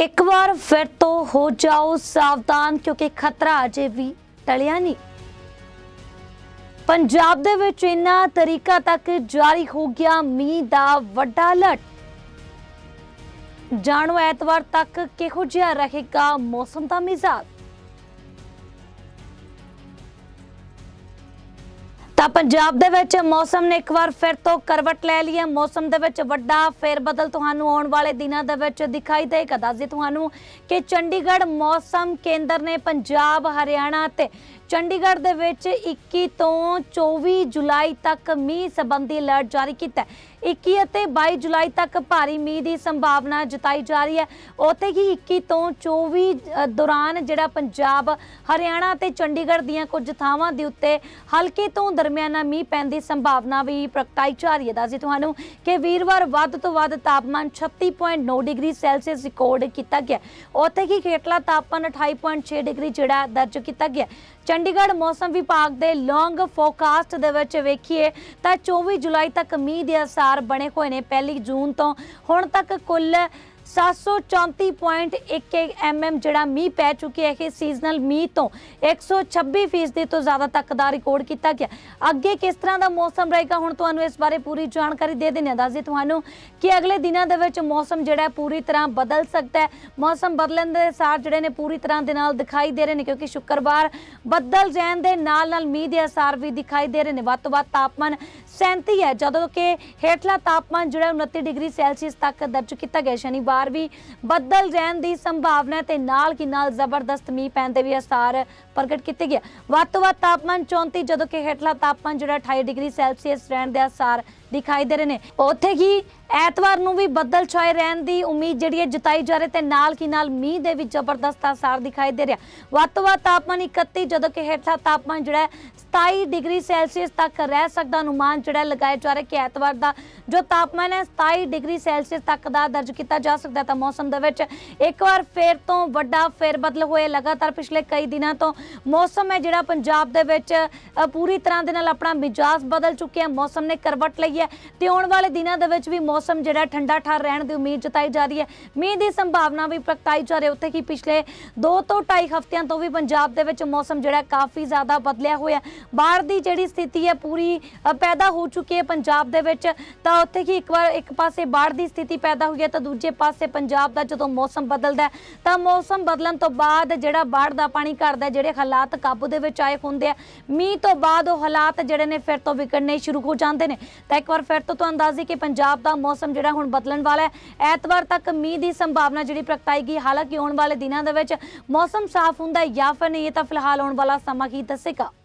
ਇੱਕ ਵਾਰ ਫਿਰ ਤੋਂ ਹੋ ਜਾਓ ਸਾਵਧਾਨ ਕਿਉਂਕਿ ਖਤਰਾ ਅਜੇ ਵੀ ਟਲਿਆ ਨਹੀਂ ਪੰਜਾਬ ਦੇ ਵਿੱਚ ਇਨਾ ਤਰੀਕਾ ਤੱਕ ਜਾਰੀ ਹੋ ਗਿਆ ਮੀਂਹ ਦਾ ਵੱਡਾ ਅਲਰਟ ਜਾਣੋ ਐਤਵਾਰ ਤੱਕ ਕਿਹੋ ਜਿਹਾ ਰਹੇਗਾ ਮੌਸਮ ਦਾ ਮਿਜ਼ਾਜ ਤਾਂ ਪੰਜਾਬ ਦੇ ਵਿੱਚ ਮੌਸਮ ਨੇ ਇੱਕ ਵਾਰ ਫਿਰ ਤੋਂ ਕਰਵਟ ਲੈ ਲਈ ਹੈ ਮੌਸਮ ਦੇ ਵਿੱਚ ਵੱਡਾ ਫੇਰ ਬਦਲ ਤੁਹਾਨੂੰ ਆਉਣ ਵਾਲੇ ਦਿਨਾਂ ਦੇ ਵਿੱਚ ਦਿਖਾਈ ਦੇਗਾ ਦੱਸਦੇ ਤੁਹਾਨੂੰ ਕਿ ਚੰਡੀਗੜ੍ਹ ਮੌਸਮ ਕੇਂਦਰ ਨੇ ਪੰਜਾਬ ਹਰਿਆਣਾ ਤੇ ਚੰਡੀਗੜ੍ਹ ਦੇ ਵਿੱਚ 21 ਤੋਂ 24 ਜੁਲਾਈ ਤੱਕ ਮੀਂਹ ਸੰਬੰਧੀ ਅਲਰਟ ਜਾਰੀ ਕੀਤਾ ਹੈ 21 ਅਤੇ 22 ਜੁਲਾਈ ਤੱਕ ਭਾਰੀ ਮੀਂਹ ਦੀ ਸੰਭਾਵਨਾ ਜਤਾਈ ਜਾ ਰਹੀ ਹੈ ਉੱਥੇ ਹੀ 21 ਤੋਂ 24 ਦੌਰਾਨ ਜਿਹੜਾ ਪੰਜਾਬ ਹਰਿਆਣਾ ਤੇ ਚੰਡੀਗੜ੍ਹ ਦੀਆਂ ਕੁਝ ਥਾਵਾਂ ਦੇ ਉੱਤੇ ਹਲਕੇ ਤੋਂ ਦਰਮਿਆਨਾ ਮੀਂਹ ਪੈਣ ਦੀ ਸੰਭਾਵਨਾ ਵੀ ਪ੍ਰਗਟਾਈ ਜਾ ਰਹੀ ਹੈ ਦੱਸਦੇ ਤੁਹਾਨੂੰ ਕਿ ਵੀਰਵਾਰ ਵੱਧ ਤੋਂ ਵੱਧ ਤਾਪਮਾਨ 36.9 ਡਿਗਰੀ ਸੈਲਸੀਅਸ ਰਿਕਾਰਡ ਕੀਤਾ ਗਿਆ ਉੱਥੇ ਕਿ ਖੇਟਲਾ ਤਾਪਮਾਨ 28.6 ਡਿਗਰੀ ਜਿਹੜਾ ਦਰਜ ਕੀਤਾ ਗਿਆ ਚੰਡੀਗੜ੍ਹ ਮੌਸਮ ਵਿਭਾਗ ਦੇ ਲੌਂਗ ਫੋਰਕਾਸਟ ਦੇ ਵਿੱਚ ਵੇਖੀਏ ਤਾਂ 24 ਜੁਲਾਈ ਤੱਕ ਮੀਂਹ ਦੇ ਅਸਾਰ ਬਣੇ ਹੋਏ ਨੇ ਪਹਿਲੀ ਜੂਨ ਤੋਂ ਹੁਣ ਤੱਕ ਕੁੱਲ 734.11 mm ਜਿਹੜਾ ਮੀਂਹ ਪੈ ਚੁੱਕਿਆ ਹੈ ਸੀਜ਼ਨਲ ਮੀਂਹ ਤੋਂ 126% ਤੋਂ ਜ਼ਿਆਦਾ ਤੱਕ ਦਾ ਰਿਕਾਰਡ ਕੀਤਾ ਗਿਆ ਅੱਗੇ ਕਿਸ ਤਰ੍ਹਾਂ ਦਾ ਮੌਸਮ ਰਹੇਗਾ ਹੁਣ ਤੁਹਾਨੂੰ ਇਸ ਬਾਰੇ ਪੂਰੀ ਜਾਣਕਾਰੀ ਦੇ ਦਿੰਦੇ ਹਾਂ ਦੱਸਦੇ ਤੁਹਾਨੂੰ ਕਿ ਅਗਲੇ ਦਿਨਾਂ ਦੇ ਵਿੱਚ ਮੌਸਮ ਜਿਹੜਾ ਪੂਰੀ ਤਰ੍ਹਾਂ ਬਦਲ ਸਕਦਾ ਹੈ ਮੌਸਮ ਬਦਲਣ ਦੇ ਸਾਰ ਜਿਹੜੇ ਨੇ ਪੂਰੀ ਤਰ੍ਹਾਂ ਦੇ ਨਾਲ ਦਿਖਾਈ ਦੇ ਰਹੇ ਨੇ ਕਿਉਂਕਿ ਸ਼ੁੱਕਰਵਾਰ ਬੱਦਲ ਰਹਿਣ ਦੇ ਨਾਲ ਨਾਲ ਮੀਂਹ ਦੇ ਅਸਰ ਵੀ ਦਿਖਾਈ ਦੇ ਰਹੇ ਨੇ ਵੱਤ ਵੱਤ ਤਾਪਮਾਨ 37 ਹੈ ਜਦੋਂ ਕਿ ਹੇਠਲਾ ਤਾਪਮਾਨ ਜਿਹੜਾ 29 ਡਿਗਰੀ ਸੈਲਸੀਅਸ ਤੱਕ ਦਰਜ ਕੀਤਾ ਗਿਆ ਸ਼ਨੀਵਾਰ ਆਸਾਰ ਵੀ ਬੱਦਲ ਰਹਿਣ ਦੀ ਸੰਭਾਵਨਾ ਤੇ ਨਾਲ ਕੀ ਨਾਲ ਜ਼ਬਰਦਸਤ ਮੀਂਹ ਪੈਣ ਦੇ ਵੀ ਅਸਰ ਪ੍ਰਗਟ ਕੀਤੇ ਗਿਆ ਵੱਧ ਤੋਂ ਤਾਪਮਾਨ 34 ਜਦੋਂ ਕਿ ਹੇਠਲਾ ਤਾਪਮਾਨ ਜਿਹੜਾ 28 ਡਿਗਰੀ ਸੈਲਸੀਅਸ ਰਹਿਣ ਦੇ ਅਸਰ ਦਿਖਾਈ ਦੇ ਰਹੇ ਨੇ ਉੱਥੇ ਕੀ ਐਤਵਾਰ ਨੂੰ ਵੀ ਬੱਦਲ ਛਾਏ ਰਹਿਣ ਦੀ ਉਮੀਦ ਜਿਹੜੀ ਹੈ ਜਤਾਈ ਜਾ ਰਹੀ ਤੇ ਨਾਲ ਕੀ ਨਾਲ ਮੀਂਹ ਦੇ ਵੀ ਜ਼ਬਰਦਸਤ ਅਸਰ ਦਿਖਾਈ ਦੇ ਰਿਹਾ ਵੱਧ ਤਾਪਮਾਨ 31 ਜਦੋਂ ਕਿ ਹੇਠਾ ਤਾਪਮਾਨ ਜਿਹੜਾ 27 ਡਿਗਰੀ ਸੈਲਸੀਅਸ ਤੱਕ ਰਹਿ ਸਕਦਾ ਅਨੁਮਾਨ ਜਿਹੜਾ ਲਗਾਇਆ ਜਾ ਰਿਹਾ ਕਿ ਐਤਵਾਰ ਦਾ ਜੋ ਤਾਪਮਾਨ ਹੈ 27 ਡਿਗਰੀ ਸੈਲਸੀਅਸ ਤੱਕ ਦਾ ਦਰਜ ਕੀਤਾ ਜਾ ਸਕਦਾ ਤਾਂ ਮੌਸਮ ਦੇ ਵਿੱਚ ਇੱਕ ਵਾਰ ਫੇਰ ਤੋਂ ਵੱਡਾ ਫੇਰ ਬਦਲ ਹੋਏ ਲਗਾਤਾਰ ਪਿਛਲੇ ਕਈ ਦਿਨਾਂ ਤੋਂ ਮੌਸਮ ਹੈ ਜਿਹੜਾ ਪੰਜਾਬ ਦੇ ਵਿੱਚ ਪੂਰੀ ਤਰ੍ਹਾਂ ਦੇ ਨਾਲ ਆਪਣਾ ਮਿਜਾਜ਼ ਬਦਲ ਚੁੱਕਿਆ ਮੌਸਮ ਨੇ ਕਰਵਟ ਲਈ ਹੈ ਤੇ ਆਉਣ ਵਾਲੇ ਦਿਨਾਂ ਦੇ ਵਿੱਚ ਵੀ ਮੌਸਮ ਜਿਹੜਾ ਠੰਡਾ ਠਾਰ ਰਹਿਣ ਦੀ ਉਮੀਦ ਜਤਾਈ ਜਾ ਰਹੀ ਹੈ ਮੀਂਹ ਦੀ ਸੰਭਾਵਨਾ ਵੀ ਪ੍ਰਗਟਾਈ ਜਾ ਰਹੀ ਹੈ ਉੱਥੇ ਕਿ ਪਿਛਲੇ 2 ਤੋਂ 2.5 ਹਫ਼ਤਿਆਂ ਤੋਂ ਵੀ ਪੰਜਾਬ ਦੇ ਵਿੱਚ ਮੌਸਮ ਜਿਹੜਾ ਕਾਫੀ ਜ਼ਿਆਦਾ ਬਦਲਿਆ ਹੋਇਆ ਬਾੜ ਦੀ ਜਿਹੜੀ ਸਥਿਤੀ ਹੈ ਪੂਰੀ ਪੈਦਾ ਹੋ ਚੁੱਕੀ ਹੈ ਪੰਜਾਬ ਦੇ ਵਿੱਚ ਤਾਂ ਉੱਥੇ ਕਿ ਇੱਕ ਵਾਰ ਇੱਕ ਪਾਸੇ ਬਾੜ ਦੀ ਸਥਿਤੀ ਪੈਦਾ ਹੋਈ ਹੈ ਤਾਂ ਦੂਜੇ ਪਾਸੇ ਪੰਜਾਬ ਦਾ ਜਦੋਂ ਮੌਸਮ ਬਦਲਦਾ ਤਾਂ ਮੌਸਮ ਬਦਲਣ ਤੋਂ ਬਾਅਦ ਜਿਹੜਾ ਬਾੜ ਦਾ ਪਾਣੀ ਘਟਦਾ ਜਿਹੜੇ ਹਾਲਾਤ ਕਾਬੂ ਦੇ ਵਿੱਚ ਆਏ ਹੁੰਦੇ ਆ ਮੀਂਹ ਤੋਂ ਬਾਅਦ ਉਹ ਹਾਲਾਤ ਜਿਹੜੇ ਨੇ ਫਿਰ ਤੋਂ ਵਿਗੜਨੇ ਸ਼ੁਰੂ ਹੋ ਜਾਂਦੇ ਨੇ ਤਾਂ ਇੱਕ ਵਾਰ ਫਿਰ ਤੋਂ ਤੁਹਾਨੂੰ ਦੱਸ ਦਈ ਕਿ ਪੰਜਾਬ ਦਾ ਮੌਸਮ ਜਿਹੜਾ ਹੁਣ ਬਦਲਣ ਵਾਲਾ ਹੈ ਐਤਵਾਰ ਤੱਕ ਮੀਂਹ ਦੀ ਸੰਭਾਵਨਾ ਜਿਹੜੀ ਗਈ ਹਾਲਾਂਕਿ ਆਉਣ ਵਾਲੇ ਦਿਨਾਂ ਦੇ ਵਿੱਚ ਮੌਸਮ ਸਾਫ਼ ਹੁੰਦਾ ਜਾਂ ਫਿਰ ਨਹੀਂ ਇਹ ਤਾਂ ਫਿਲਹਾਲ ਆਉਣ ਵਾਲਾ ਸਮਾਂ ਹੀ ਦੱਸੇਗਾ